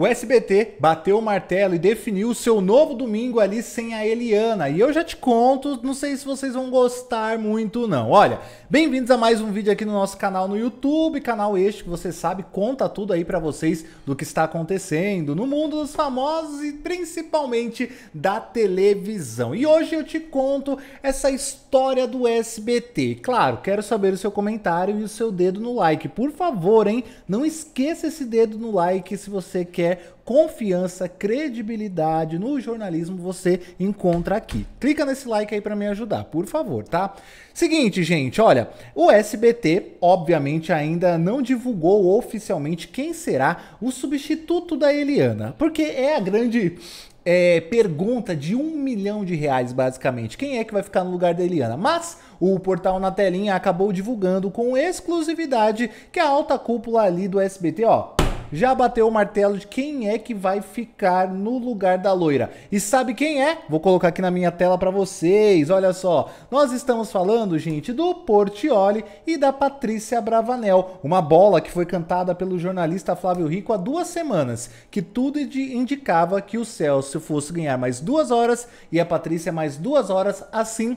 o SBT bateu o martelo e definiu o seu novo domingo ali sem a Eliana. E eu já te conto, não sei se vocês vão gostar muito não. Olha, bem-vindos a mais um vídeo aqui no nosso canal no YouTube, canal este que você sabe conta tudo aí para vocês do que está acontecendo no mundo dos famosos e principalmente da televisão. E hoje eu te conto essa história do SBT. Claro, quero saber o seu comentário e o seu dedo no like. Por favor, hein? Não esqueça esse dedo no like se você quer quer confiança, credibilidade no jornalismo você encontra aqui. Clica nesse like aí para me ajudar, por favor, tá? Seguinte, gente, olha, o SBT obviamente ainda não divulgou oficialmente quem será o substituto da Eliana, porque é a grande é, pergunta de um milhão de reais, basicamente. Quem é que vai ficar no lugar da Eliana? Mas o portal na telinha acabou divulgando com exclusividade que a alta cúpula ali do SBT, ó, já bateu o martelo de quem é que vai ficar no lugar da loira. E sabe quem é? Vou colocar aqui na minha tela para vocês. Olha só, nós estamos falando, gente, do Portioli e da Patrícia Bravanel. Uma bola que foi cantada pelo jornalista Flávio Rico há duas semanas, que tudo indicava que o Celso fosse ganhar mais duas horas e a Patrícia mais duas horas, assim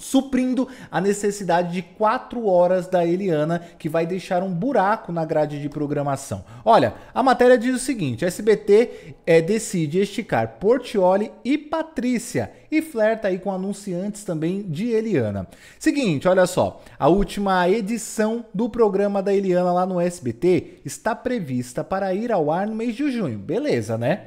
suprindo a necessidade de 4 horas da Eliana, que vai deixar um buraco na grade de programação. Olha, a matéria diz o seguinte: SBT é, eh, decide esticar Portioli e Patrícia e flerta aí com anunciantes também de Eliana. Seguinte, olha só, a última edição do programa da Eliana lá no SBT está prevista para ir ao ar no mês de junho. Beleza, né?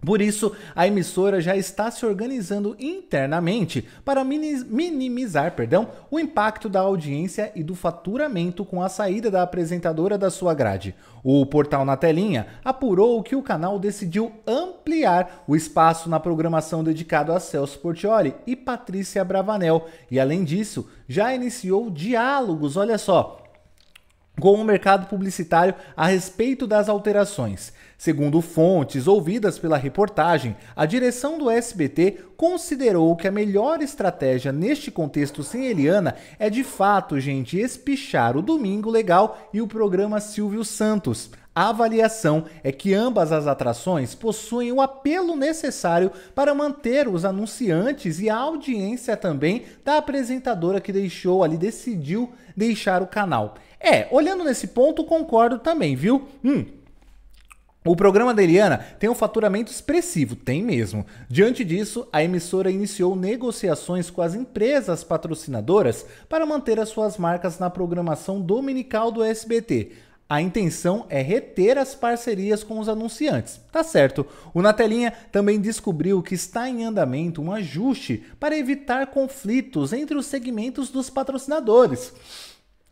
Por isso, a emissora já está se organizando internamente para minimizar perdão, o impacto da audiência e do faturamento com a saída da apresentadora da sua grade. O portal Na Telinha apurou que o canal decidiu ampliar o espaço na programação dedicado a Celso Portioli e Patrícia Bravanel, e além disso, já iniciou diálogos, olha só, com o mercado publicitário a respeito das alterações. Segundo fontes ouvidas pela reportagem, a direção do SBT considerou que a melhor estratégia neste contexto sem Eliana é de fato, gente, espichar o Domingo Legal e o programa Silvio Santos, a avaliação é que ambas as atrações possuem o apelo necessário para manter os anunciantes e a audiência também da apresentadora que deixou ali, decidiu deixar o canal. É, olhando nesse ponto, concordo também, viu? Hum, o programa da Eliana tem um faturamento expressivo, tem mesmo. Diante disso, a emissora iniciou negociações com as empresas patrocinadoras para manter as suas marcas na programação dominical do SBT. A intenção é reter as parcerias com os anunciantes. Tá certo. O Natelinha também descobriu que está em andamento um ajuste para evitar conflitos entre os segmentos dos patrocinadores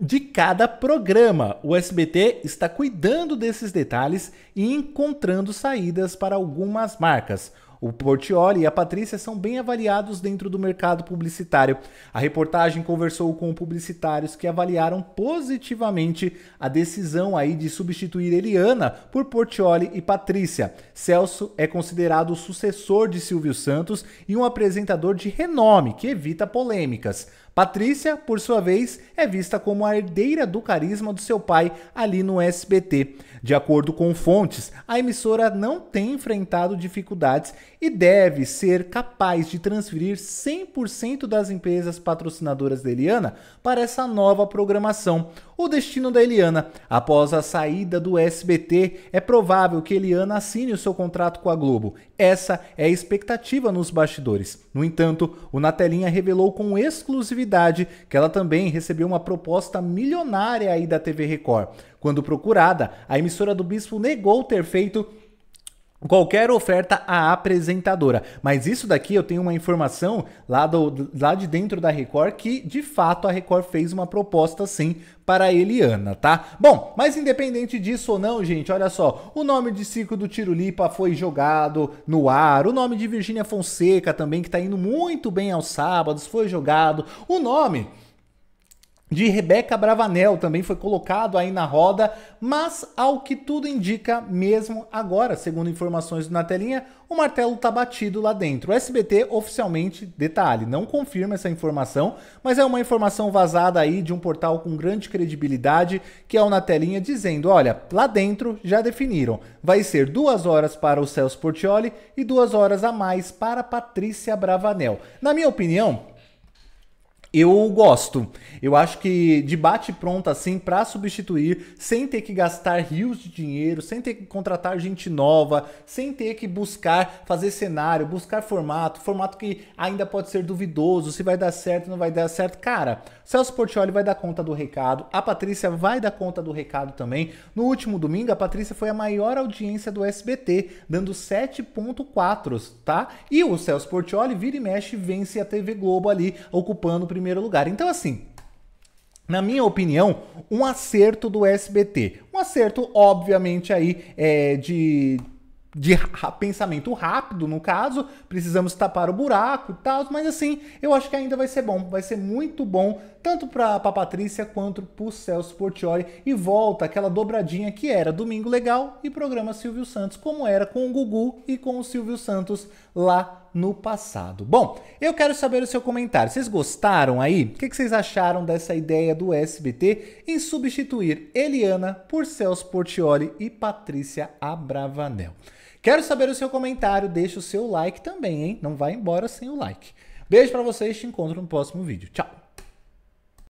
de cada programa. O SBT está cuidando desses detalhes e encontrando saídas para algumas marcas. O Portioli e a Patrícia são bem avaliados dentro do mercado publicitário. A reportagem conversou com publicitários que avaliaram positivamente a decisão aí de substituir Eliana por Portioli e Patrícia. Celso é considerado o sucessor de Silvio Santos e um apresentador de renome que evita polêmicas. Patrícia, por sua vez, é vista como a herdeira do carisma do seu pai ali no SBT. De acordo com fontes, a emissora não tem enfrentado dificuldades e deve ser capaz de transferir 100% das empresas patrocinadoras da Eliana para essa nova programação. O destino da Eliana, após a saída do SBT, é provável que Eliana assine o seu contrato com a Globo. Essa é a expectativa nos bastidores. No entanto, o Natelinha revelou com exclusividade exclusividade que ela também recebeu uma proposta milionária aí da TV Record. Quando procurada, a emissora do Bispo negou ter feito qualquer oferta à apresentadora. Mas isso daqui eu tenho uma informação lá, do, lá de dentro da Record que de fato a Record fez uma proposta sim para a Eliana, tá? Bom, mas independente disso ou não, gente, olha só, o nome de Cico do Tirulipa foi jogado no ar, o nome de Virgínia Fonseca também que tá indo muito bem aos sábados foi jogado, o nome de Rebeca Bravanel também foi colocado aí na roda, mas ao que tudo indica, mesmo agora, segundo informações na telinha, o martelo está batido lá dentro. O SBT oficialmente, detalhe, não confirma essa informação, mas é uma informação vazada aí de um portal com grande credibilidade, que é o na telinha, dizendo: olha, lá dentro já definiram, vai ser duas horas para o Celso Portioli e duas horas a mais para Patrícia Bravanel. Na minha opinião, eu gosto. Eu acho que de bate pronto assim para substituir, sem ter que gastar rios de dinheiro, sem ter que contratar gente nova, sem ter que buscar fazer cenário, buscar formato, formato que ainda pode ser duvidoso, se vai dar certo, não vai dar certo. Cara, Celso Portioli vai dar conta do recado, a Patrícia vai dar conta do recado também. No último domingo, a Patrícia foi a maior audiência do SBT, dando 7.4, tá? E o Celso Portioli vira e mexe vence a TV Globo ali, ocupando o primeiro primeiro lugar. Então, assim, na minha opinião, um acerto do SBT. Um acerto, obviamente, aí é, de de pensamento rápido, no caso, precisamos tapar o buraco e tal, mas assim, eu acho que ainda vai ser bom, vai ser muito bom, tanto para a Patrícia quanto para o Celso Portioli, e volta aquela dobradinha que era Domingo Legal e programa Silvio Santos, como era com o Gugu e com o Silvio Santos lá no passado. Bom, eu quero saber o seu comentário. Vocês gostaram aí? O que vocês acharam dessa ideia do SBT em substituir Eliana por Celso Portioli e Patrícia Abravanel? Quero saber o seu comentário, deixa o seu like também, hein? Não vai embora sem o like. Beijo para vocês, te encontro no próximo vídeo. Tchau!